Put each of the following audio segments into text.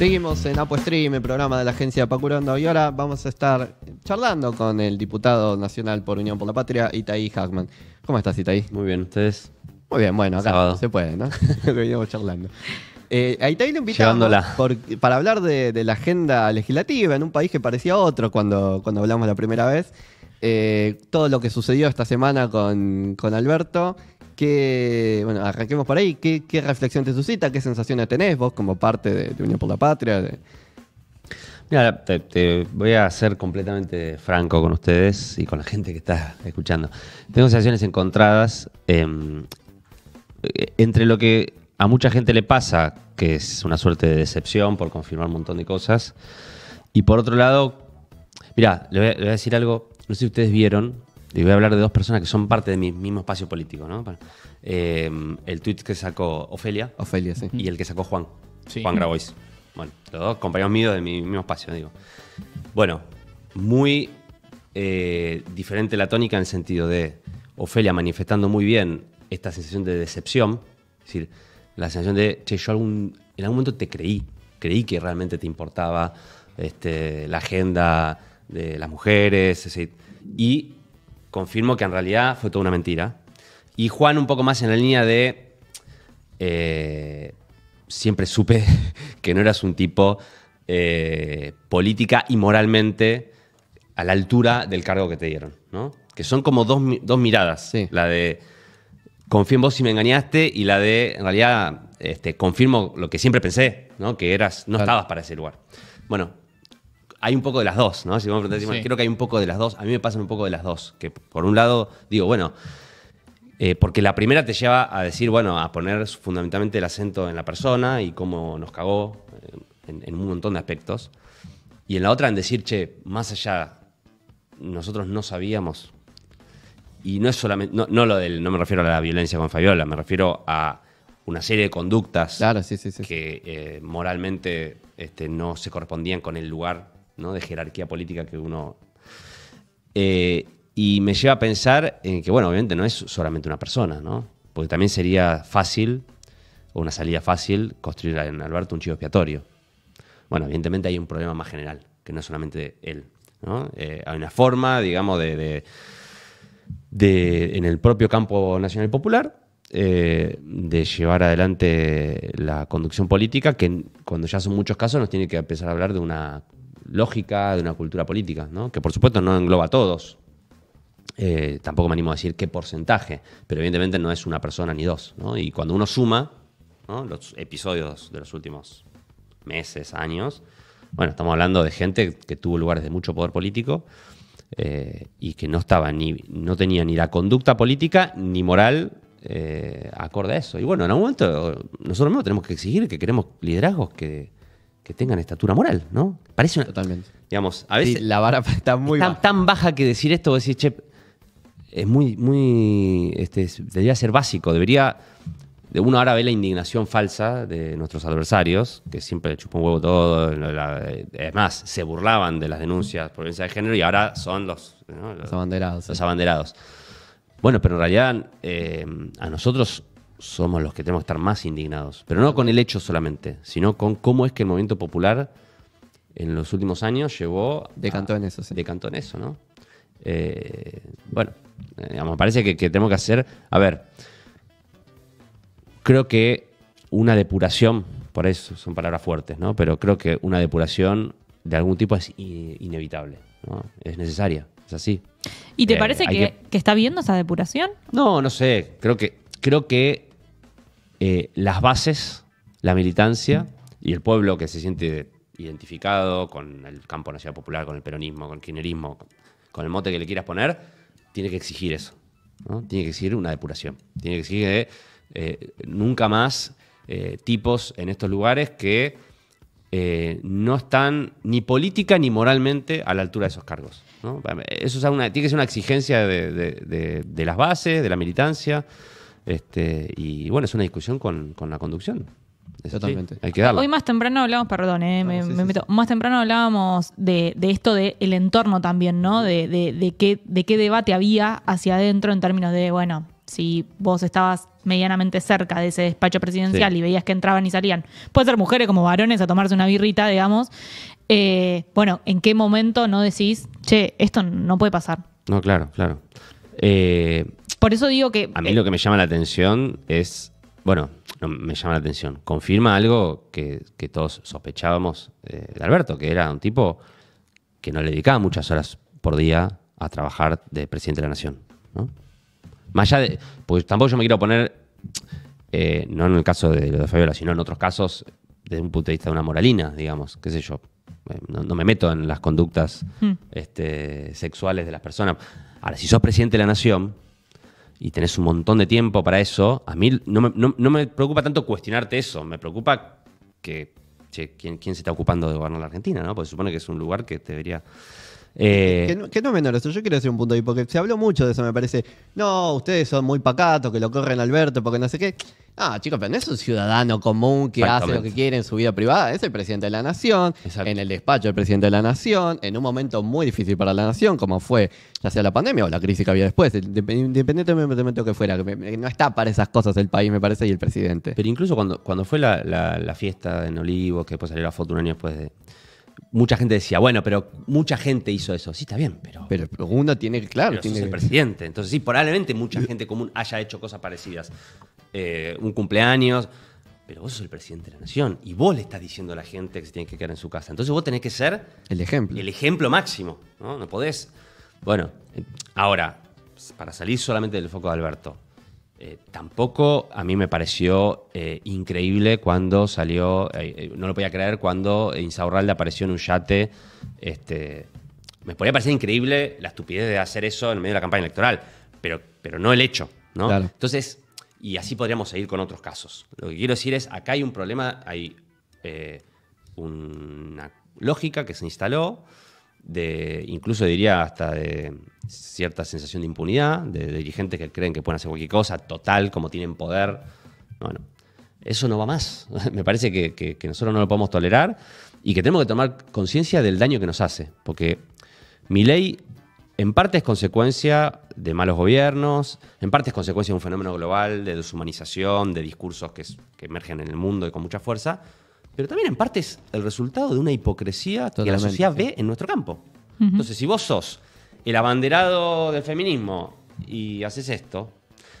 Seguimos en ApoStream, el programa de la agencia Pacurondo, y ahora vamos a estar charlando con el diputado nacional por Unión por la Patria, Itaí Hackman. ¿Cómo estás, Itaí? Muy bien, ¿ustedes? Muy bien, bueno, acá se puede, ¿no? Lo charlando. Eh, a Itaí lo invitamos para hablar de, la agenda legislativa en un país que parecía otro cuando, cuando hablamos la primera vez. Eh, todo lo que sucedió esta semana con, con Alberto Qué bueno, arranquemos por ahí. ¿Qué, reflexión te suscita? ¿Qué sensaciones tenés vos como parte de, Unión por la Patria? Mira, te, voy a ser completamente franco con ustedes y con la gente que está escuchando. Tengo sensaciones encontradas em, entre lo que a mucha gente le pasa, que es una suerte de decepción por confirmar un montón de cosas, y por otro lado, mira, le voy a decir algo, no sé si ustedes vieron, y voy a hablar de dos personas que son parte de mi mismo espacio político, ¿no? Eh, el tweet que sacó Ofelia. Ofelia, sí. Y el que sacó Juan. Juan Grabois. Bueno, los dos compañeros míos de mi mismo espacio, digo. Bueno, muy eh, diferente la tónica en el sentido de Ofelia manifestando muy bien esta sensación de decepción. Es decir, la sensación de, che, yo algún, en algún momento te creí. Creí que realmente te importaba este, la agenda de las mujeres. Es decir, y confirmo que en realidad fue toda una mentira. Y Juan un poco más en la línea de... Eh, siempre supe que no eras un tipo eh, política y moralmente a la altura del cargo que te dieron, Que son como dos, miradas. La de confío en vos si me engañaste y la de, en realidad, este, confirmo lo que siempre pensé, ¿no? Que eras, no estabas para ese lugar. Bueno, hay un poco de las dos, ¿no? Si vamos a preguntar, creo que hay un poco de las dos. A mí me pasan un poco de las dos. Que por un lado, digo, bueno, eh, porque la primera te lleva a decir, bueno, a poner fundamentalmente el acento en la persona y cómo nos cagó eh, en, un montón de aspectos. Y en la otra, en decir, che, más allá, nosotros no sabíamos. Y no es solamente, no, lo del, no me refiero a la violencia con Fabiola, me refiero a una serie de conductas que eh, moralmente este, no se correspondían con el lugar de jerarquía política que uno... Eh, y me lleva a pensar en que, bueno, obviamente no es solamente una persona, ¿no? Porque también sería fácil, o una salida fácil, construir en Alberto un chivo expiatorio. Bueno, evidentemente hay un problema más general, que no es solamente él. Eh, hay una forma, digamos, de, de, en el propio campo nacional y popular, eh, de llevar adelante la conducción política, que cuando ya son muchos casos nos tiene que empezar a hablar de una lógica, de una cultura política, que por supuesto no engloba a todos. Eh, tampoco me animo a decir qué porcentaje, pero evidentemente no es una persona ni dos. Y cuando uno suma los episodios de los últimos meses, años, bueno, estamos hablando de gente que tuvo lugares de mucho poder político eh, y que no estaba ni, no tenía ni la conducta política ni moral eh, acorde a eso. Y bueno, en algún momento nosotros mismos tenemos que exigir que queremos liderazgos que, tengan estatura moral, ¿no? Parece Totalmente. Digamos, a veces. la vara está muy tan, baja. que decir esto, decir, che, es muy, muy. Este, debería ser básico. Debería. De una hora ve la indignación falsa de nuestros adversarios, que siempre chupan huevo todo. además, eh, se burlaban de las denuncias por violencia de género y ahora son los. Los, abanderados. Los abanderados. Bueno, pero en realidad eh, a nosotros somos los que tenemos que estar más indignados. Pero no con el hecho solamente, sino con cómo es que el movimiento popular en los últimos años llevó... Decantó en eso, sí. Decantó en eso, ¿no? Eh, bueno, eh, digamos, me parece que, tengo tenemos que hacer... A ver, creo que una depuración, por eso son palabras fuertes, ¿no? Pero creo que una depuración de algún tipo es inevitable, Es necesaria, es así. ¿Y te eh, parece que, está viendo esa depuración? No, no sé, creo que creo que eh, las bases, la militancia y el pueblo que se siente identificado con el campo nacional popular, con el peronismo, con el kirchnerismo, con el mote que le quieras poner, tiene que exigir eso. Tiene que exigir una depuración. Tiene que exigir eh, nunca más eh, tipos en estos lugares que no están ni política ni moralmente a la altura de esos cargos. Eso es una, tiene que ser una exigencia de, de las bases, de la militancia. Este, y bueno, es una discusión con, la conducción. Exactamente. Hoy más temprano hablábamos, perdón, eh, me, ah, meto. Más temprano hablábamos de, esto del el entorno también, ¿no? De, de, qué, de qué debate había hacia adentro en términos de, bueno, si vos estabas medianamente cerca de ese despacho presidencial y veías que entraban y salían, puede ser mujeres como varones a tomarse una birrita, digamos. Eh, bueno, ¿en qué momento no decís, che, esto no puede pasar? No, claro, claro. Eh, por eso digo que... A mí lo que me llama la atención es, bueno, no me llama la atención, confirma algo que, todos sospechábamos eh, de Alberto, que era un tipo que no le dedicaba muchas horas por día a trabajar de presidente de la nación. Más allá de. Pues tampoco yo me quiero poner, eh, no en el caso de lo de Fabiola, sino en otros casos, desde un punto de vista de una moralina, digamos, qué sé yo. Eh, no, me meto en las conductas hmm. este, sexuales de las personas. Ahora, si sos presidente de la nación y tenés un montón de tiempo para eso, a mí no me, preocupa tanto cuestionarte eso, me preocupa que, ¿quién, ¿quién, se está ocupando de gobernar la Argentina? ¿no? Porque se supone que es un lugar que debería eh, que, no, es menor eso, yo quiero hacer un punto ahí, porque se habló mucho de eso, me parece. No, ustedes son muy pacatos, que lo corren Alberto, porque no sé qué. Ah, chicos, pero no es un ciudadano común que hace lo que quiere en su vida privada, es el presidente de la nación, en el despacho del presidente de la nación, en un momento muy difícil para la nación, como fue ya sea la pandemia o la crisis que había después, independientemente de lo que fuera, no está para esas cosas el país, me parece, y el presidente. Pero incluso cuando, cuando fue la, la fiesta en Olivos, que después salió la foto un año después de mucha gente decía, bueno, pero mucha gente hizo eso. Sí, está bien, pero. Pero uno tiene claro. el presidente. Entonces, sí, probablemente mucha gente común haya hecho cosas parecidas. Eh, un cumpleaños. Pero vos sos el presidente de la nación y vos le estás diciendo a la gente que se tiene que quedar en su casa. Entonces vos tenés que ser. El ejemplo. El ejemplo máximo. No, no podés. Bueno, eh, ahora, para salir solamente del foco de Alberto, eh, tampoco a mí me pareció eh, increíble cuando salió, eh, no lo podía creer, cuando Insaurralde apareció en un yate. Este, me podría parecer increíble la estupidez de hacer eso en medio de la campaña electoral, pero, pero no el hecho. Entonces, y así podríamos seguir con otros casos. Lo que quiero decir es, acá hay un problema, hay una lógica que se instaló incluso diría hasta de cierta sensación de impunidad, de, dirigentes que creen que pueden hacer cualquier cosa, total, como tienen poder. Bueno, eso no va más. Me parece que, nosotros no lo podemos tolerar y que tenemos que tomar conciencia del daño que nos hace, porque mi ley en parte es consecuencia de malos gobiernos, en parte es consecuencia de un fenómeno global de deshumanización, de discursos que, que emergen en el mundo y con mucha fuerza, pero también en parte es el resultado de una hipocresía que la sociedad ve en nuestro campo. Entonces, si vos sos el abanderado del feminismo y haces esto,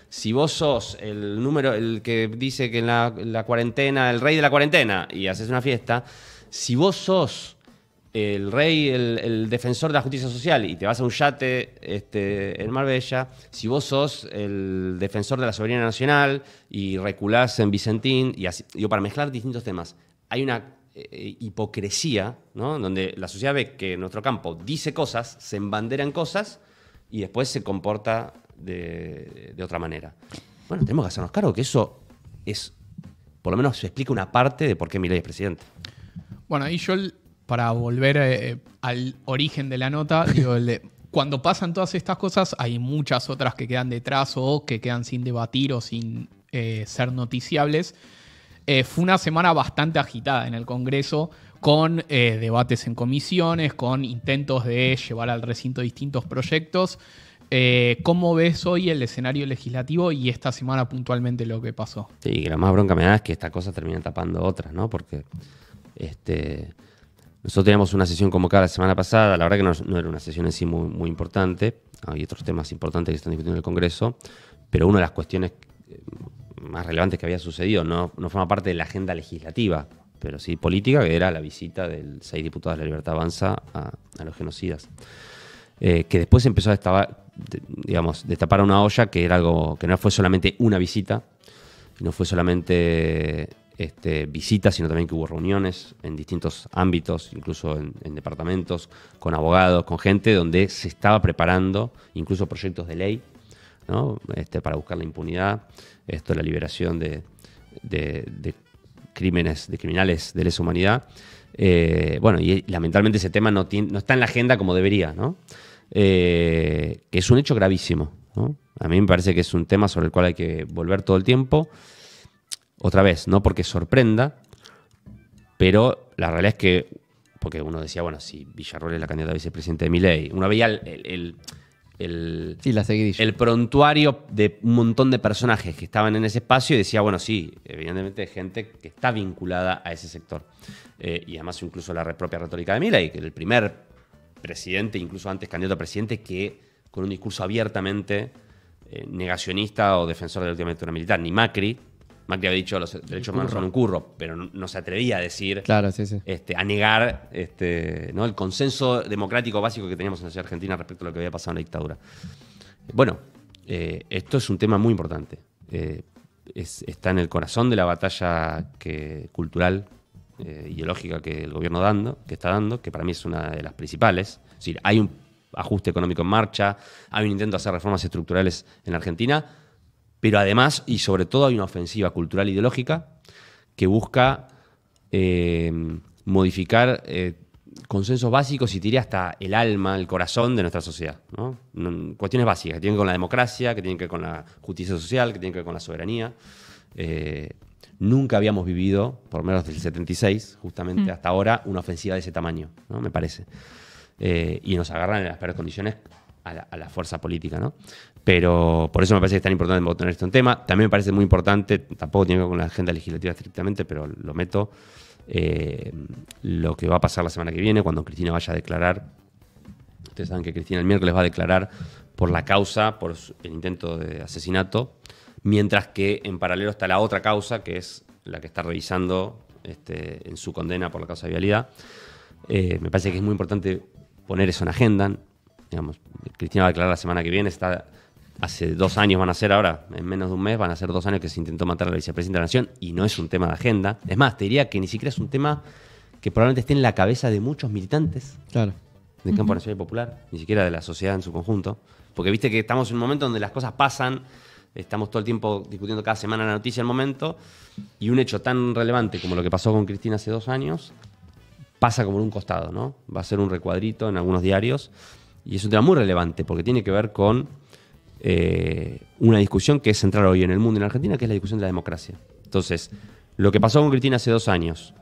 si vos sos el número, el que dice que en la, cuarentena, el rey de la cuarentena y haces una fiesta, si vos sos el rey, el, defensor de la justicia social y te vas a un yate este, en Marbella, si vos sos el defensor de la soberanía nacional y reculás en Vicentín, y así, para mezclar distintos temas, hay una eh, eh, hipocresía, ¿no? Donde la sociedad ve que nuestro campo dice cosas, se embanderan cosas y después se comporta de, otra manera. Bueno, tenemos que hacernos cargo que eso es, por lo menos se explica una parte de por qué Milei es presidente. Bueno, y yo, para volver eh, al origen de la nota, digo, cuando pasan todas estas cosas, hay muchas otras que quedan detrás o que quedan sin debatir o sin ser noticiables. Eh, fue una semana bastante agitada en el Congreso con eh, debates en comisiones, con intentos de llevar al recinto distintos proyectos. Eh, ¿Cómo ves hoy el escenario legislativo y esta semana puntualmente lo que pasó? Sí, que la más bronca me da es que esta cosa termina tapando otras, ¿no? Porque este, nosotros teníamos una sesión convocada la semana pasada, la verdad que no, era una sesión en sí muy, muy importante, hay otros temas importantes que están discutiendo en el Congreso, pero una de las cuestiones más relevantes que había sucedido. No, forma parte de la agenda legislativa, pero sí política, que era la visita del seis diputados de la Libertad Avanza a, los genocidas. Eh, que después empezó a destapar, digamos, destapar una olla que era algo que no fue solamente una visita, no fue solamente este, visitas, sino también que hubo reuniones en distintos ámbitos, incluso en, departamentos, con abogados, con gente, donde se estaba preparando incluso proyectos de ley este, para buscar la impunidad, esto la liberación de, crímenes, de criminales de lesa humanidad. Eh, bueno, y lamentablemente ese tema no, está en la agenda como debería, eh, que es un hecho gravísimo. A mí me parece que es un tema sobre el cual hay que volver todo el tiempo. Otra vez, no porque sorprenda, pero la realidad es que, porque uno decía, bueno, si Villarroel es la candidata a vicepresidente de mi ley, uno veía el el, el prontuario de un montón de personajes que estaban en ese espacio y decía, bueno, sí, evidentemente gente que está vinculada a ese sector. Eh, y además incluso la propia retórica de Mirai, que el primer presidente, incluso antes candidato a presidente, que con un discurso abiertamente eh, negacionista o defensor de la última militar, ni Macri, Macri había dicho los derechos humanos son un curro, pero no, se atrevía a decir, este, a negar este, ¿no? el consenso democrático básico que teníamos en la argentina respecto a lo que había pasado en la dictadura. Bueno, eh, esto es un tema muy importante. Eh, está en el corazón de la batalla cultural, eh, ideológica que el gobierno dando, que está dando, que para mí es una de las principales. Es decir, hay un ajuste económico en marcha, hay un intento de hacer reformas estructurales en Argentina, pero además, y sobre todo, hay una ofensiva cultural e ideológica que busca eh, modificar eh, consensos básicos y diría hasta el alma, el corazón de nuestra sociedad. Cuestiones básicas que tienen que ver con la democracia, que tienen que ver con la justicia social, que tienen que ver con la soberanía. Eh, nunca habíamos vivido, por lo menos del 76, justamente mm. hasta ahora, una ofensiva de ese tamaño, ¿no? me parece. y nos agarran en las peores condiciones a la, a la, fuerza política, ¿no? Pero por eso me parece que es tan importante tener este tema. También me parece muy importante, tampoco tiene que ver con la agenda legislativa estrictamente, pero lo meto, eh, lo que va a pasar la semana que viene cuando Cristina vaya a declarar. Ustedes saben que Cristina el miércoles va a declarar por la causa, por el intento de asesinato, mientras que en paralelo está la otra causa, que es la que está revisando este, en su condena por la causa de vialidad. Eh, me parece que es muy importante poner eso en agenda. Digamos, Cristina va a declarar la semana que viene, está hace dos años van a ser ahora, en menos de un mes van a ser dos años que se intentó matar a la vicepresidenta de la Nación y no es un tema de agenda. Es más, te diría que ni siquiera es un tema que probablemente esté en la cabeza de muchos militantes claro. del campo nacional y popular, ni siquiera de la sociedad en su conjunto. Porque viste que estamos en un momento donde las cosas pasan, estamos todo el tiempo discutiendo cada semana la noticia, el momento, y un hecho tan relevante como lo que pasó con Cristina hace dos años pasa como en un costado, ¿no? Va a ser un recuadrito en algunos diarios y es un tema muy relevante porque tiene que ver con eh, una discusión que es central hoy en el mundo y en Argentina, que es la discusión de la democracia. Entonces, lo que pasó con Cristina hace dos años,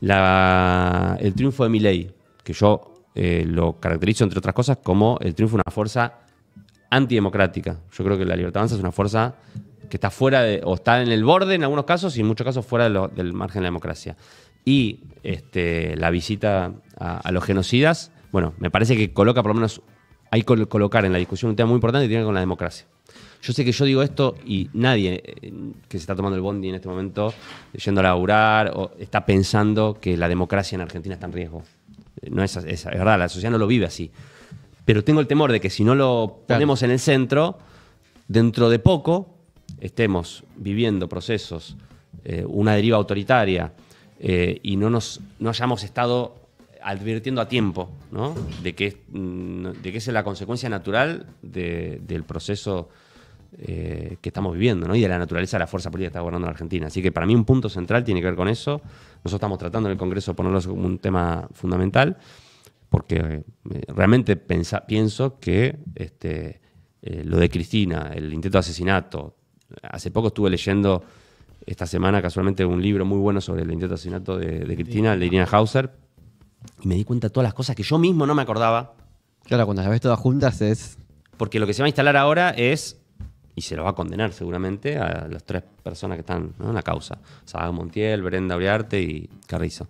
el triunfo de Milei, que yo eh, lo caracterizo, entre otras cosas, como el triunfo de una fuerza antidemocrática. Yo creo que la libertad avanza es una fuerza que está fuera de, o está en el borde en algunos casos y en muchos casos fuera del margen de la democracia. Y este, la visita a los genocidas, bueno, me parece que coloca por lo menos hay que colocar en la discusión un tema muy importante que tiene que ver con la democracia. Yo sé que yo digo esto y nadie eh, que se está tomando el bondi en este momento, yendo a laburar, o está pensando que la democracia en Argentina está en riesgo. Eh, no es, verdad, la sociedad no lo vive así. Pero tengo el temor de que si no lo ponemos en el centro, dentro de poco estemos viviendo procesos, eh, una deriva autoritaria, y no, nos, no hayamos estado advirtiendo a tiempo, ¿no? De que, esa mm, de que es la consecuencia natural del proceso eh, que estamos viviendo, ¿no? Y de la naturaleza de la fuerza política que está gobernando la Argentina. Así que para mí un punto central tiene que ver con eso. Nosotros estamos tratando en el Congreso de ponerlo como un tema fundamental, porque eh, realmente pienso que este, eh, lo de Cristina, el intento de asesinato, hace poco estuve leyendo esta semana casualmente un libro muy bueno sobre el intento de asesinato de, de Cristina, de Irina Hauser, y me di cuenta de todas las cosas que yo mismo no me acordaba. Claro, cuando las ves todas juntas es. Porque lo que se va a instalar ahora es, y se lo va a condenar seguramente, a las tres personas que están en la causa: Saga Montiel, Brenda Uriarte y Carrizo.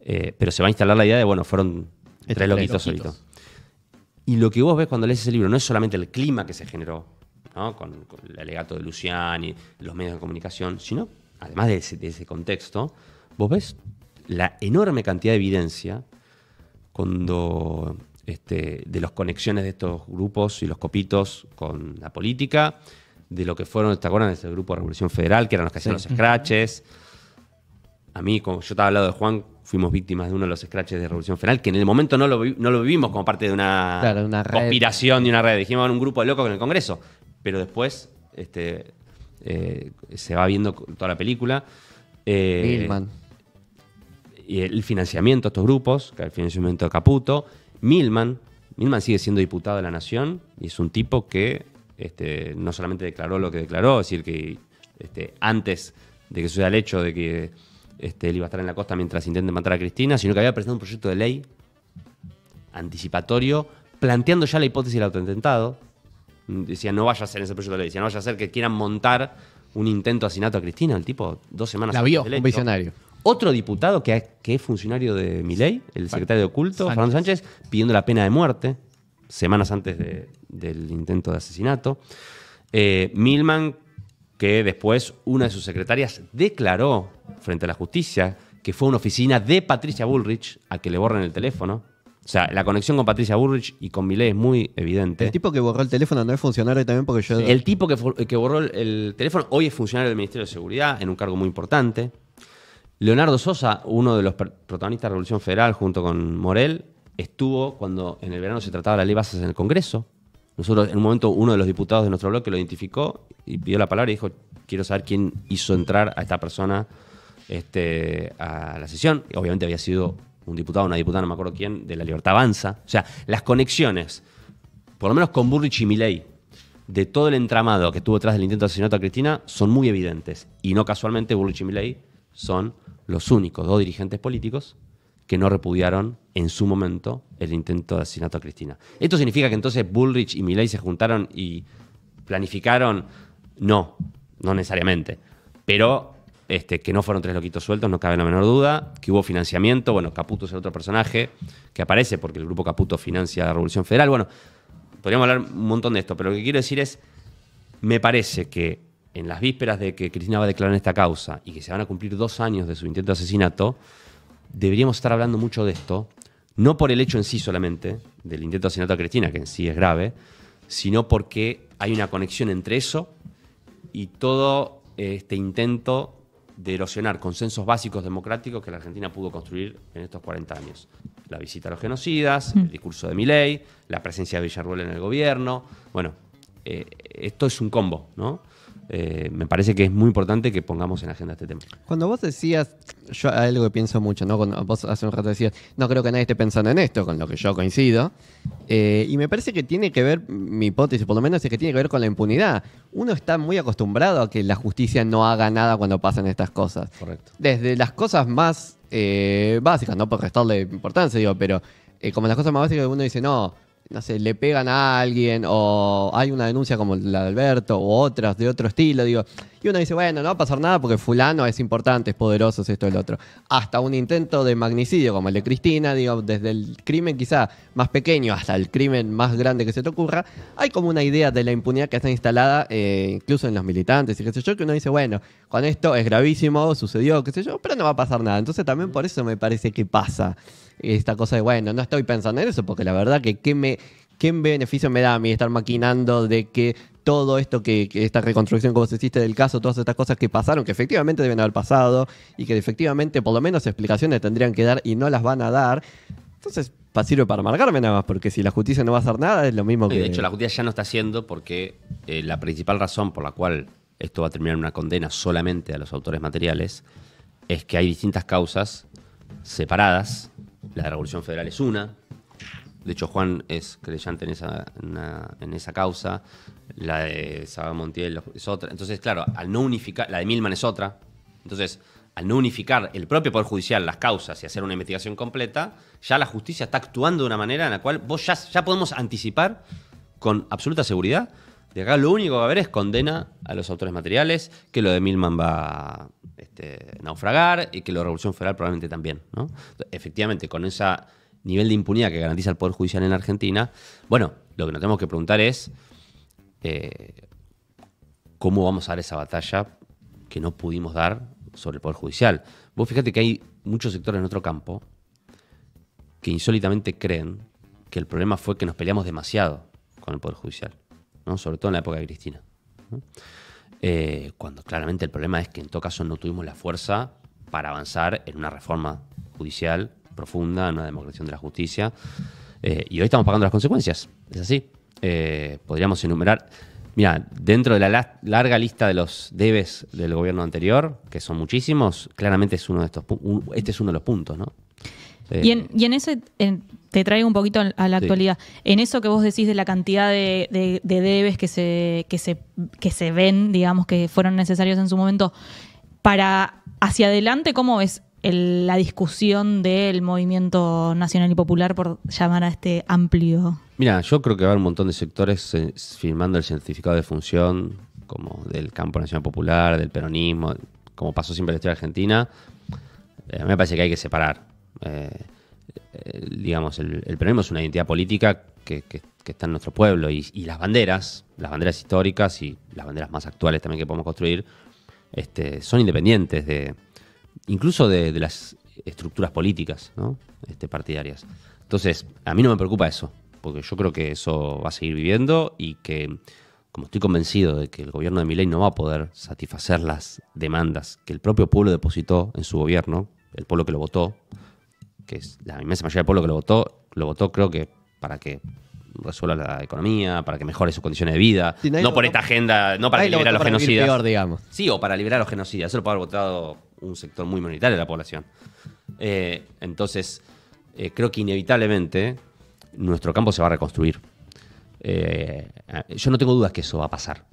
Eh, pero se va a instalar la idea de, bueno, fueron tres, loquitos solitos. Y lo que vos ves cuando lees ese libro no es solamente el clima que se generó, ¿no? con, el alegato de Luciani, los medios de comunicación, sino, además de ese, de ese contexto, vos ves la enorme cantidad de evidencia cuando, este, de las conexiones de estos grupos y los copitos con la política, de lo que fueron, ¿te de Ese grupo de Revolución Federal, que eran los que hacían los scratches. A mí, como yo estaba hablando de Juan, fuimos víctimas de uno de los scratches de Revolución Federal, que en el momento no lo, no lo vivimos como parte de una, conspiración de una red. Dijimos un grupo de locos en el Congreso. Pero después este, eh, se va viendo toda la película. Eh, y el financiamiento a estos grupos, el financiamiento de Caputo, Milman. Milman sigue siendo diputado de la Nación y es un tipo que este, no solamente declaró lo que declaró, es decir, que este, antes de que suceda el hecho de que este, él iba a estar en la costa mientras intente matar a Cristina, sino que había presentado un proyecto de ley anticipatorio planteando ya la hipótesis del autointentado. Decía, no vaya a ser ese proyecto de ley, decía, no vaya a ser que quieran montar un intento de asesinato a Cristina, el tipo dos semanas. La vio, un visionario. Otro diputado que, es funcionario de Miley, el secretario de Oculto, Fernando Sánchez, pidiendo la pena de muerte semanas antes del intento de asesinato. Eh, Milman, que después una de sus secretarias declaró frente a la justicia que fue una oficina de Patricia Bullrich a que le borren el teléfono. O sea, la conexión con Patricia Bullrich y con Milley es muy evidente. El tipo que borró el teléfono no es funcionario también porque yo... El tipo que, que borró el teléfono hoy es funcionario del Ministerio de Seguridad en un cargo muy importante. Leonardo Sosa, uno de los protagonistas de la Revolución Federal junto con Morel, estuvo cuando en el verano se trataba la ley bases en el Congreso. Nosotros, en un momento, uno de los diputados de nuestro bloque lo identificó y pidió la palabra y dijo: Quiero saber quién hizo entrar a esta persona este, a la sesión. Y obviamente había sido un diputado, una diputada, no me acuerdo quién, de la Libertad Avanza. O sea, las conexiones, por lo menos con Burrich y de todo el entramado que estuvo detrás del intento de asesinato a Cristina, son muy evidentes. Y no casualmente Burrich y son los únicos dos dirigentes políticos que no repudiaron en su momento el intento de asesinato a Cristina. ¿Esto significa que entonces Bullrich y Milley se juntaron y planificaron? No, no necesariamente. Pero este, que no fueron tres loquitos sueltos, no cabe la menor duda, que hubo financiamiento, bueno, Caputo es el otro personaje que aparece porque el grupo Caputo financia la Revolución Federal, bueno, podríamos hablar un montón de esto, pero lo que quiero decir es, me parece que en las vísperas de que Cristina va a declarar esta causa y que se van a cumplir dos años de su intento de asesinato, deberíamos estar hablando mucho de esto, no por el hecho en sí solamente, del intento de asesinato a Cristina, que en sí es grave, sino porque hay una conexión entre eso y todo eh, este intento de erosionar consensos básicos democráticos que la Argentina pudo construir en estos 40 años. La visita a los genocidas, mm. el discurso de Milei, la presencia de Villarruel en el gobierno, bueno, eh, esto es un combo, ¿no? Eh, me parece que es muy importante que pongamos en agenda este tema. Cuando vos decías, yo algo que pienso mucho, ¿no? Cuando vos hace un rato decías, no creo que nadie esté pensando en esto, con lo que yo coincido. Eh, y me parece que tiene que ver, mi hipótesis por lo menos, es que tiene que ver con la impunidad. Uno está muy acostumbrado a que la justicia no haga nada cuando pasan estas cosas. Correcto. Desde las cosas más básicas, no por restarle importancia, digo, pero como las cosas más básicas uno dice, no, no sé, le pegan a alguien o hay una denuncia como la de Alberto o otras de otro estilo, digo, y uno dice, bueno, no va a pasar nada porque fulano es importante, es poderoso, es esto, el otro. Hasta un intento de magnicidio como el de Cristina, digo, desde el crimen quizá más pequeño hasta el crimen más grande que se te ocurra, hay como una idea de la impunidad que está instalada eh, incluso en los militantes y qué sé yo, que uno dice, bueno, con esto es gravísimo, sucedió, qué sé yo, pero no va a pasar nada. Entonces también por eso me parece que pasa esta cosa de, bueno, no estoy pensando en eso, porque la verdad que qué, me, qué beneficio me da a mí estar maquinando de que todo esto que, esta reconstrucción como se hiciste del caso, todas estas cosas que pasaron, que efectivamente deben haber pasado y que efectivamente por lo menos explicaciones tendrían que dar y no las van a dar. Entonces sirve para amargarme nada más, porque si la justicia no va a hacer nada es lo mismo que... De hecho, la justicia ya no está haciendo porque eh, la principal razón por la cual esto va a terminar en una condena solamente a los autores materiales es que hay distintas causas separadas la Revolución Federal es una. De hecho, Juan es creyente en esa, en esa causa. La de Saba Montiel es otra. Entonces, claro, al no unificar, la de Milman es otra. Entonces, al no unificar el propio Poder Judicial las causas y hacer una investigación completa, ya la justicia está actuando de una manera en la cual vos ya, ya podemos anticipar con absoluta seguridad de acá lo único que va a haber es condena a los autores materiales, que lo de Milman va a este, naufragar y que lo de Revolución Federal probablemente también. Efectivamente, con ese nivel de impunidad que garantiza el Poder Judicial en Argentina, bueno, lo que nos tenemos que preguntar es eh, cómo vamos a dar esa batalla que no pudimos dar sobre el Poder Judicial. Vos fíjate que hay muchos sectores en nuestro campo que insólitamente creen que el problema fue que nos peleamos demasiado con el Poder Judicial. ¿no? sobre todo en la época de Cristina. Eh, cuando claramente el problema es que en todo caso no tuvimos la fuerza para avanzar en una reforma judicial profunda, en una democracia de la justicia. Eh, y hoy estamos pagando las consecuencias, es así. Eh, podríamos enumerar, mira, dentro de la larga lista de los debes del gobierno anterior, que son muchísimos, claramente es uno de estos, este es uno de los puntos, ¿no? y, en, y ese, te traigo un poquito a la actualidad, en eso que vos decís de la cantidad de, debes que se, se, que se ven, digamos, que fueron necesarios en su momento, para hacia adelante, ¿cómo es la discusión del movimiento nacional y popular por llamar a este amplio? Mira, yo creo que va a haber un montón de sectores eh, firmando el certificado de función, como del campo nacional popular, del peronismo, como pasó siempre en la historia argentina. Eh, me parece que hay que separar eh, eh, digamos, el, el, es una identidad política que, está en nuestro pueblo y, las banderas, las banderas históricas y las banderas más actuales también que podemos construir, este, son independientes de incluso de, las estructuras políticas este, partidarias. Entonces, a mí no me preocupa eso, porque yo creo que eso va a seguir viviendo y que, como estoy convencido de que el gobierno de Milei no va a poder satisfacer las demandas que el propio pueblo depositó en su gobierno, el pueblo que lo votó, que es la inmensa mayoría del pueblo que lo votó, lo votó creo que para que resuelva la economía, para que mejore sus condiciones de vida, no por esta agenda, no para liberar a los genocidas. Sí, o para liberar a los genocidas. Eso lo puede haber votado un sector muy minoritario de la población. Eh, entonces, eh, creo que inevitablemente nuestro campo se va a reconstruir. Eh, yo no tengo dudas que eso va a pasar.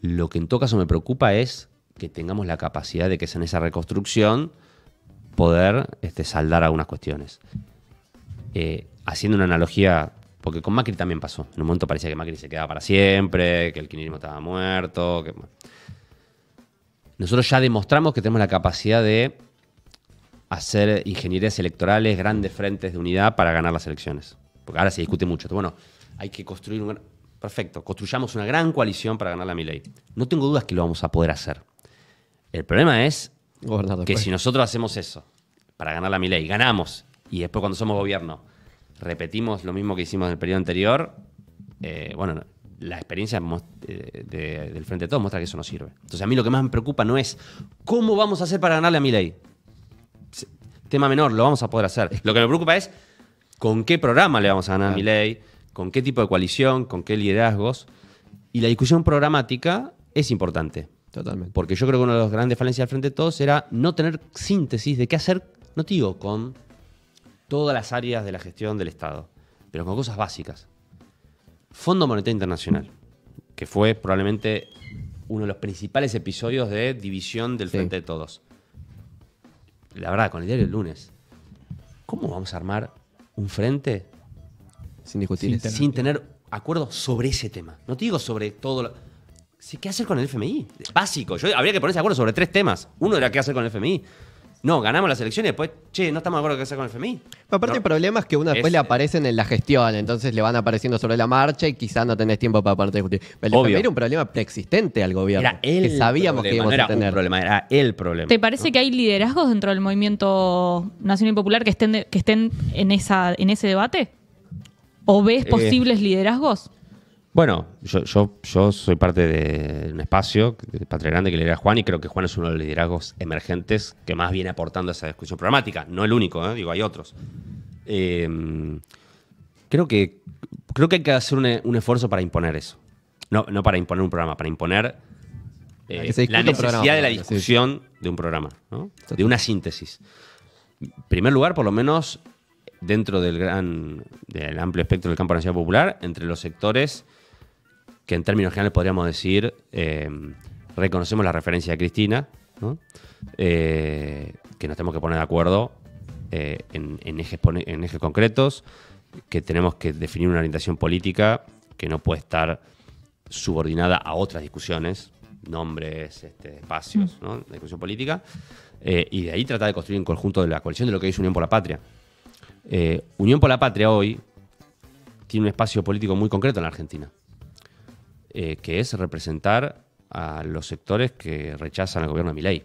Lo que en todo caso me preocupa es que tengamos la capacidad de que sea en esa reconstrucción poder este, saldar algunas cuestiones. Eh, haciendo una analogía, porque con Macri también pasó. En un momento parecía que Macri se quedaba para siempre, que el kirchnerismo estaba muerto. Que... Nosotros ya demostramos que tenemos la capacidad de hacer ingenierías electorales, grandes frentes de unidad para ganar las elecciones. Porque ahora se discute mucho. Bueno, hay que construir un... Perfecto, construyamos una gran coalición para ganar la Miley, No tengo dudas que lo vamos a poder hacer. El problema es que pues. si nosotros hacemos eso para ganar la ley ganamos, y después cuando somos gobierno repetimos lo mismo que hicimos en el periodo anterior, eh, bueno, la experiencia del Frente de Todos muestra que eso no sirve. Entonces a mí lo que más me preocupa no es cómo vamos a hacer para ganarle a ley. Tema menor, lo vamos a poder hacer. Lo que me preocupa es con qué programa le vamos a ganar a ley, con qué tipo de coalición, con qué liderazgos. Y la discusión programática es importante. Totalmente. Porque yo creo que una de las grandes falencias del Frente de Todos era no tener síntesis de qué hacer, no te digo con todas las áreas de la gestión del Estado, pero con cosas básicas. Fondo Monetario Internacional, que fue probablemente uno de los principales episodios de división del Frente de Todos. La verdad, con el diario del lunes. ¿Cómo vamos a armar un frente sin discutir sin, tener acuerdos sobre ese tema? No te digo sobre todo Sí, ¿qué hacer con el FMI? Básico. Yo, habría que ponerse de acuerdo sobre tres temas. Uno era qué hacer con el FMI. No, ganamos las elecciones, después, che, no estamos de acuerdo qué hacer con el FMI. Pero aparte, hay problemas que uno después le aparecen en la gestión, entonces le van apareciendo sobre la marcha y quizás no tenés tiempo para ponerte discutir. Pero el FMI era un problema preexistente al gobierno. Era el sabíamos problema, que a problema, era el problema. ¿Te parece que hay liderazgos dentro del movimiento nacional y popular que estén, que estén en, esa, en ese debate? ¿O ves eh, posibles liderazgos? Bueno, yo, yo, soy parte de un espacio, de Patria Grande, que lidera Juan, y creo que Juan es uno de los liderazgos emergentes que más viene aportando a esa discusión programática. No el único, ¿eh? digo, hay otros. Em, creo, que, creo que hay que hacer un, esfuerzo para imponer eso. No, no para imponer un programa, para imponer eh, la necesidad de la discusión de un programa, de una síntesis. En primer lugar, por lo menos dentro del gran del amplio espectro del campo de la popular, entre los sectores que en términos generales podríamos decir, eh, reconocemos la referencia de Cristina, eh, que nos tenemos que poner de acuerdo eh, en, ejes, en ejes concretos, que tenemos que definir una orientación política que no puede estar subordinada a otras discusiones, nombres, este, espacios, ¿no? discusión política, y de ahí tratar de construir un conjunto de la coalición de lo que es Unión por la Patria. Unión por la Patria hoy tiene un espacio político muy concreto en la Argentina. Eh, que es representar a los sectores que rechazan al gobierno de Milei.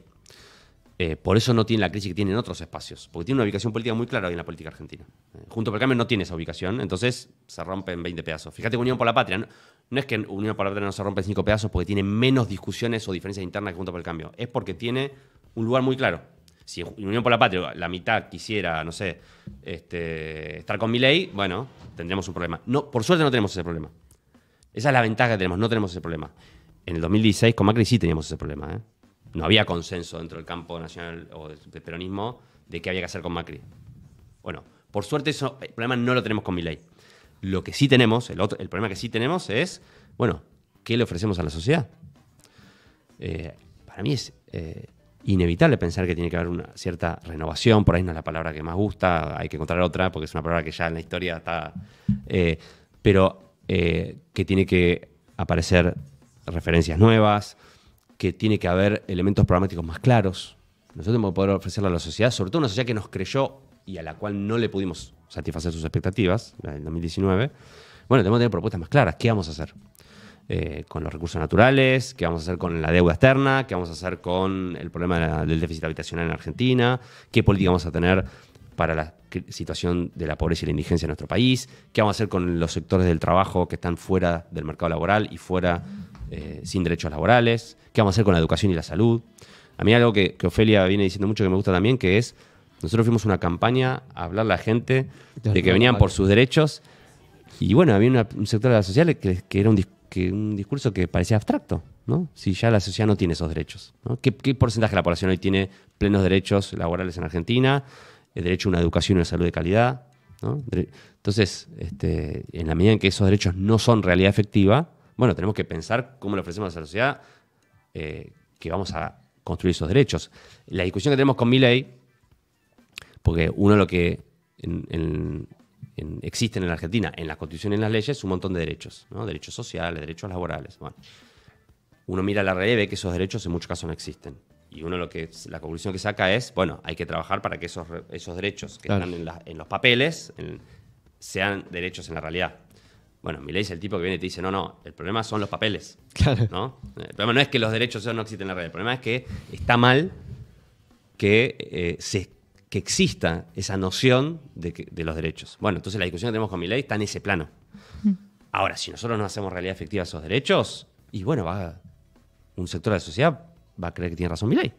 Eh, por eso no tiene la crisis que tiene en otros espacios, porque tiene una ubicación política muy clara en la política argentina. Eh, Junto por el Cambio no tiene esa ubicación, entonces se rompe en 20 pedazos. Fíjate que Unión por la Patria, no, es que Unión por la Patria no se rompe en 5 pedazos porque tiene menos discusiones o diferencias internas que Junto por el Cambio, es porque tiene un lugar muy claro. Si Unión por la Patria, la mitad quisiera, no sé, este, estar con mi bueno, tendríamos un problema. No, por suerte no tenemos ese problema. Esa es la ventaja que tenemos, no tenemos ese problema. En el 2016 con Macri sí teníamos ese problema. ¿eh? No había consenso dentro del campo nacional o del peronismo de qué había que hacer con Macri. Bueno, por suerte eso, el problema no lo tenemos con ley Lo que sí tenemos, el, problema que sí tenemos es, bueno, ¿qué le ofrecemos a la sociedad? Eh, para mí es eh, inevitable pensar que tiene que haber una cierta renovación, por ahí no es la palabra que más gusta, hay que encontrar otra, porque es una palabra que ya en la historia está... pero eh, que tiene que aparecer referencias nuevas, que tiene que haber elementos programáticos más claros. Nosotros tenemos que poder ofrecerle a la sociedad, sobre todo una sociedad que nos creyó y a la cual no le pudimos satisfacer sus expectativas en 2019. Bueno, tenemos que tener propuestas más claras. ¿Qué vamos a hacer? Eh, con los recursos naturales, qué vamos a hacer con la deuda externa, qué vamos a hacer con el problema del déficit habitacional en Argentina, qué política vamos a tener para las situación de la pobreza y la indigencia en nuestro país, qué vamos a hacer con los sectores del trabajo que están fuera del mercado laboral y fuera eh, sin derechos laborales, qué vamos a hacer con la educación y la salud. A mí algo que, Ofelia viene diciendo mucho que me gusta también, que es, nosotros fuimos una campaña a hablar a la gente de que venían por sus derechos y bueno, había un sector de la sociedad que, era un, discurso que parecía abstracto, ¿no? Si ya la sociedad no tiene esos derechos. ¿Qué, ¿Qué porcentaje de la población hoy tiene plenos derechos laborales en Argentina? el derecho a una educación y una salud de calidad. Entonces, este, en la medida en que esos derechos no son realidad efectiva, bueno, tenemos que pensar cómo le ofrecemos a la sociedad eh, que vamos a construir esos derechos. La discusión que tenemos con mi ley, porque uno lo que existe en, existen en la Argentina, en la Constitución y en las leyes, un montón de derechos, derechos sociales, derechos laborales. Bueno, uno mira la red y ve que esos derechos en muchos casos no existen. Y uno lo que la conclusión que saca es, bueno, hay que trabajar para que esos, esos derechos que están en, los papeles sean derechos en la realidad. Bueno, mi es el tipo que viene y te dice, no, no, el problema son los papeles. Claro. ¿no? El problema no es que los derechos no existen en la realidad, el problema es que está mal que, eh, se, que exista esa noción de, los derechos. Bueno, entonces la discusión que tenemos con mi está en ese plano. Mm. Ahora, si nosotros no hacemos realidad efectiva esos derechos, y bueno, va un sector de la sociedad va a creer que tiene razón Milay,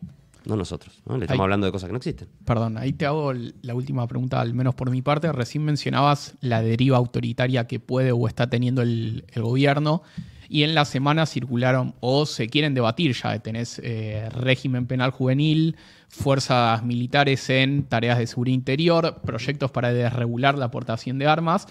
No nosotros, Le estamos hablando de cosas que no existen. Perdón, ahí te hago la última pregunta, al menos por mi parte. Recién mencionabas la deriva autoritaria que puede o está teniendo el gobierno y en la semana circularon o se quieren debatir ya. Tenés eh, régimen penal juvenil, fuerzas militares en tareas de seguridad interior, proyectos para desregular la aportación de armas.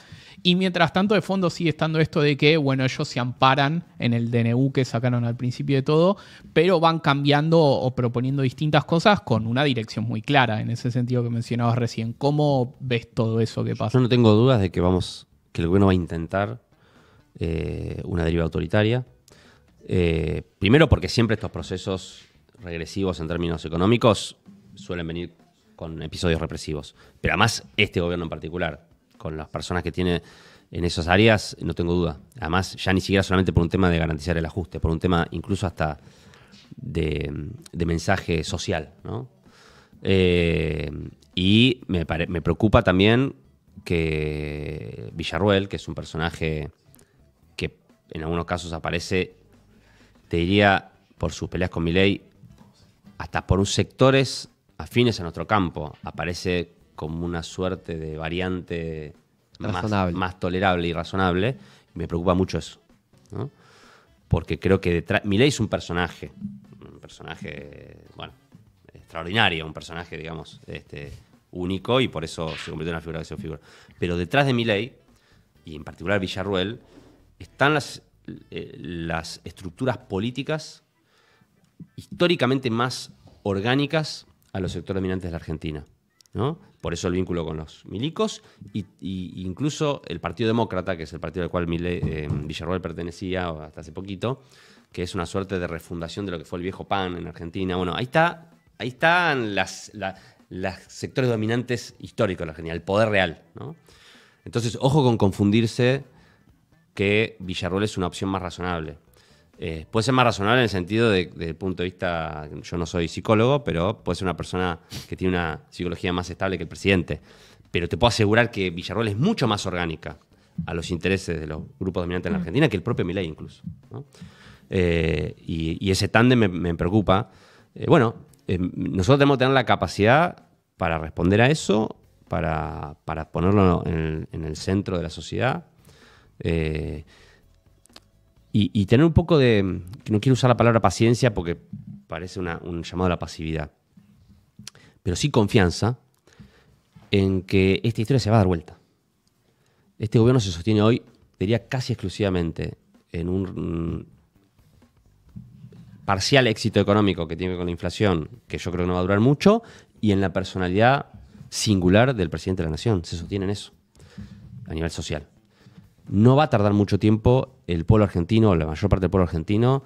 Y mientras tanto, de fondo sigue estando esto de que, bueno, ellos se amparan en el DNU que sacaron al principio de todo, pero van cambiando o proponiendo distintas cosas con una dirección muy clara, en ese sentido que mencionabas recién. ¿Cómo ves todo eso que pasa? Yo no tengo dudas de que vamos, que el gobierno va a intentar eh, una deriva autoritaria. Eh, primero porque siempre estos procesos regresivos en términos económicos suelen venir con episodios represivos. Pero además este gobierno en particular, con las personas que tiene en esas áreas, no tengo duda. Además, ya ni siquiera solamente por un tema de garantizar el ajuste, por un tema incluso hasta de, mensaje social. Eh, y me, me preocupa también que Villarruel, que es un personaje en algunos casos aparece, te diría, por sus peleas con Milei, hasta por unos sectores afines a nuestro campo, aparece como una suerte de variante más, tolerable y razonable. Me preocupa mucho eso, ¿no? Porque creo que detrás... Milei es un personaje, un personaje, bueno, extraordinario, un personaje, digamos, este, único y por eso se convirtió en una figura de su figura. Pero detrás de Milei, y en particular Villarruel, están las, eh, las estructuras políticas históricamente más orgánicas a los sectores dominantes de la Argentina. Por eso el vínculo con los milicos y, incluso el Partido Demócrata, que es el partido al cual eh, Villarroel pertenecía hasta hace poquito, que es una suerte de refundación de lo que fue el viejo PAN en Argentina. Bueno, ahí está, ahí están las, sectores dominantes históricos de la Argentina, el poder real, Entonces, ojo con confundirse que Villarroel es una opción más razonable. Eh, puede ser más razonable en el sentido de, desde el punto de vista, yo no soy psicólogo, pero puede ser una persona que tiene una psicología más estable que el presidente. Pero te puedo asegurar que Villarroel es mucho más orgánica a los intereses de los grupos dominantes en la mm. Argentina que el propio Milei incluso. Eh, y, ese tándem me, me preocupa. Eh, bueno, nosotros tenemos que tener la capacidad para responder a eso, para, ponerlo en en el centro de la sociedad, eh, y, tener un poco de, no quiero usar la palabra paciencia porque parece un llamado a la pasividad, pero sí confianza en que esta historia se va a dar vuelta. Este gobierno se sostiene hoy, diría casi exclusivamente, en un mm, parcial éxito económico que tiene con la inflación, que yo creo que no va a durar mucho, y en la personalidad singular del presidente de la nación. Se sostiene en eso, a nivel social no va a tardar mucho tiempo el pueblo argentino, la mayor parte del pueblo argentino,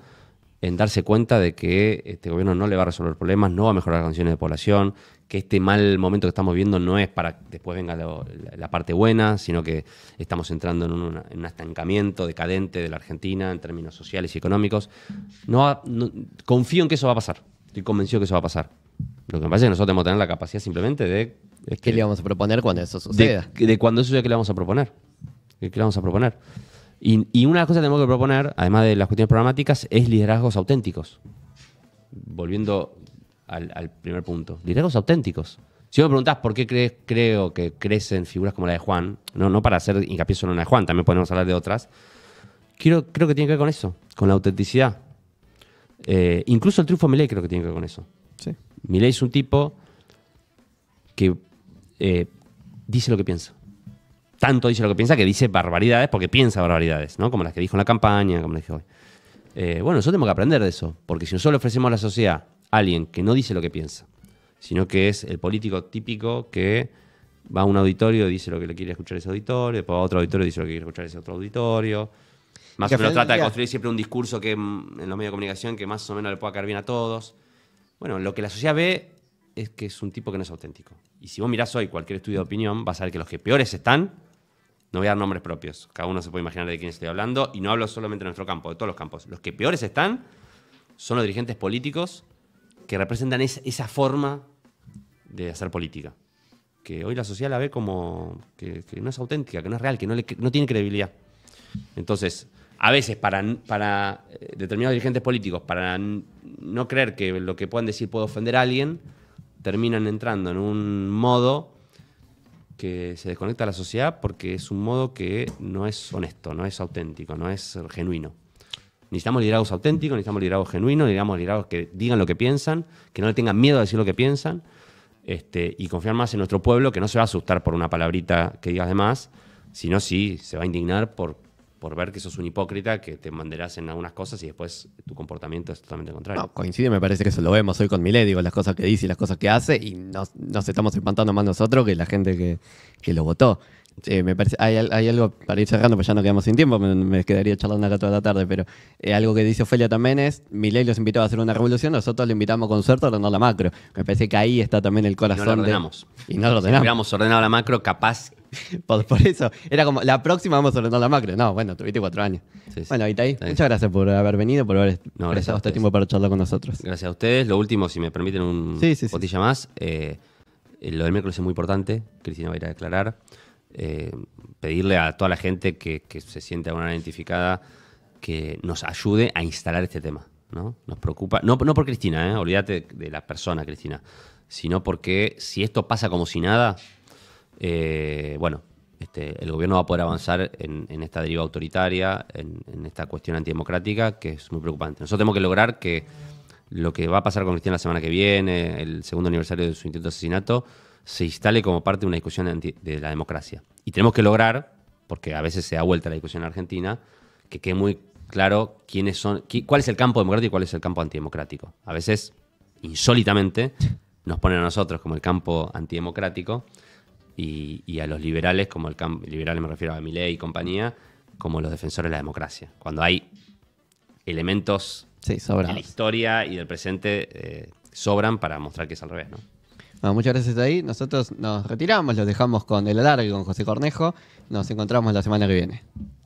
en darse cuenta de que este gobierno no le va a resolver problemas, no va a mejorar las condiciones de población, que este mal momento que estamos viendo no es para que después venga la, parte buena, sino que estamos entrando en, un estancamiento decadente de la Argentina en términos sociales y económicos. No, confío en que eso va a pasar, estoy convencido que eso va a pasar. Lo que me parece es que nosotros tenemos tener la capacidad simplemente de... ¿Qué este, le vamos a proponer cuando eso suceda? De, cuando eso suceda, ¿qué le vamos a proponer? ¿Qué, le vamos a proponer? Y, una de las cosas que tenemos que proponer, además de las cuestiones programáticas, es liderazgos auténticos. Volviendo al, primer punto. Liderazgos auténticos. Si me preguntás por qué creo que crecen figuras como la de Juan, no, no para hacer hincapié solo en la de Juan, también podemos hablar de otras, Quiero, creo que tiene que ver con eso, con la autenticidad. Eh, incluso el triunfo de Milei creo que tiene que ver con eso. Sí. es un tipo que eh, dice lo que piensa tanto dice lo que piensa que dice barbaridades porque piensa barbaridades, ¿no? Como las que dijo en la campaña, como le dije eh, hoy. bueno, nosotros tenemos que aprender de eso, porque si nosotros le ofrecemos a la sociedad a alguien que no dice lo que piensa, sino que es el político típico que va a un auditorio, y dice lo que le quiere escuchar ese auditorio, después va a otro auditorio, y dice lo que quiere escuchar ese otro auditorio. Más o menos trata de construir siempre un discurso que mm, en los medios de comunicación que más o menos le pueda caer bien a todos. Bueno, lo que la sociedad ve es que es un tipo que no es auténtico. Y si vos mirás hoy cualquier estudio de opinión, vas a ver que los que peores están no voy a dar nombres propios, cada uno se puede imaginar de quién estoy hablando, y no hablo solamente de nuestro campo, de todos los campos. Los que peores están son los dirigentes políticos que representan esa forma de hacer política, que hoy la sociedad la ve como que, no es auténtica, que no es real, que no, no tiene credibilidad. Entonces, a veces para, para eh, determinados dirigentes políticos, para no creer que lo que puedan decir puede ofender a alguien, terminan entrando en un modo que se desconecta la sociedad porque es un modo que no es honesto, no es auténtico, no es genuino. Necesitamos liderados auténticos, necesitamos liderados genuinos, necesitamos liderados que digan lo que piensan, que no le tengan miedo a decir lo que piensan este, y confiar más en nuestro pueblo que no se va a asustar por una palabrita que digas de más, sino sí se va a indignar por por ver que sos un hipócrita, que te manderás en algunas cosas y después tu comportamiento es totalmente contrario. No, coincide, me parece que eso lo vemos hoy con Milé, digo, las cosas que dice y las cosas que hace, y nos, estamos espantando más nosotros que la gente que, lo votó. Eh, me parece, hay, algo para ir cerrando, pues ya no quedamos sin tiempo, me, quedaría charlando acá toda la tarde, pero eh, algo que dice Ofelia también es, Milei los invitó a hacer una revolución, nosotros le invitamos con suerte a ordenar la macro. Me parece que ahí está también el corazón. Y no ordenamos. y no lo ordenamos. ordenado la macro, capaz por, eso, era como, la próxima vamos a ordenar la macro. No, bueno, tuviste cuatro años. Bueno, ahí muchas gracias por haber venido, por haber no, este tiempo para charlar con nosotros. Gracias a ustedes. Lo último, si me permiten un botilla más, eh, lo del miércoles es muy importante, Cristina va a ir a declarar. Eh, pedirle a toda la gente que, se siente alguna identificada que nos ayude a instalar este tema. ¿no? Nos preocupa, no, no por Cristina, ¿eh? olvídate de la persona Cristina, sino porque si esto pasa como si nada, eh, bueno, este, el gobierno va a poder avanzar en, esta deriva autoritaria, en, esta cuestión antidemocrática, que es muy preocupante. Nosotros tenemos que lograr que lo que va a pasar con Cristian la semana que viene, el segundo aniversario de su intento de asesinato, se instale como parte de una discusión de la democracia. Y tenemos que lograr, porque a veces se da vuelta la discusión en Argentina, que quede muy claro quiénes son, cuál es el campo democrático y cuál es el campo antidemocrático. A veces, insólitamente, nos ponen a nosotros como el campo antidemocrático y, a los liberales, como el campo, liberales me refiero a Milei y compañía, como los defensores de la democracia. Cuando hay elementos sí, de la historia y del presente eh, sobran para mostrar que es al revés, ¿no? muchas gracias ahí. Nosotros nos retiramos, los dejamos con el alargue con José Cornejo. Nos encontramos la semana que viene.